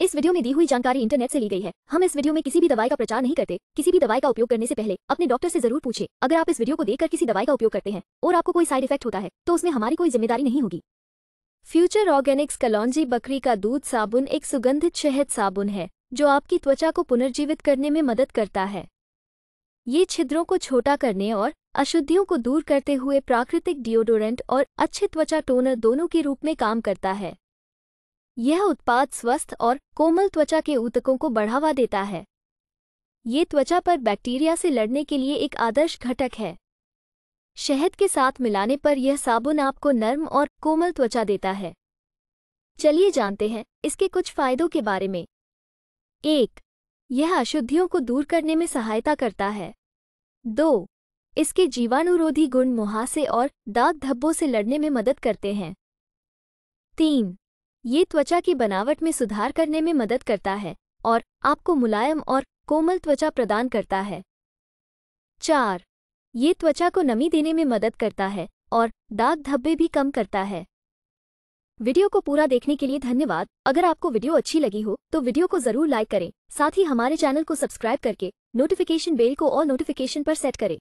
इस वीडियो में दी हुई जानकारी इंटरनेट से ली गई है हम इस वीडियो में किसी भी दवाई का प्रचार नहीं करते किसी भी दवाई का उपयोग करने से पहले अपने डॉक्टर से जरूर पूछे अगर आप इस वीडियो को देखकर किसी दवाई का उपयोग करते हैं और आपको कोई साइड इफेक्ट होता है तो उसमें हमारी कोई जिम्मेदारी नहीं होगी फ्यूचर ऑर्गेनिक्स कलौजी बकरी का दूध साबुन एक सुगंधित शहद साबुन है जो आपकी त्वचा को पुनर्जीवित करने में मदद करता है ये छिद्रों को छोटा करने और अशुद्धियों को दूर करते हुए प्राकृतिक डिओडोरेंट और अच्छे त्वचा टोनर दोनों के रूप में काम करता है यह उत्पाद स्वस्थ और कोमल त्वचा के ऊतकों को बढ़ावा देता है ये त्वचा पर बैक्टीरिया से लड़ने के लिए एक आदर्श घटक है शहद के साथ मिलाने पर यह साबुन आपको नर्म और कोमल त्वचा देता है चलिए जानते हैं इसके कुछ फायदों के बारे में एक यह अशुद्धियों को दूर करने में सहायता करता है दो इसके जीवाणुरोधी गुण मुहासे और दाग धब्बों से लड़ने में मदद करते हैं तीन ये त्वचा की बनावट में सुधार करने में मदद करता है और आपको मुलायम और कोमल त्वचा प्रदान करता है चार ये त्वचा को नमी देने में मदद करता है और दाग धब्बे भी कम करता है वीडियो को पूरा देखने के लिए धन्यवाद अगर आपको वीडियो अच्छी लगी हो तो वीडियो को जरूर लाइक करें साथ ही हमारे चैनल को सब्सक्राइब करके नोटिफिकेशन बेल को और नोटिफिकेशन पर सेट करें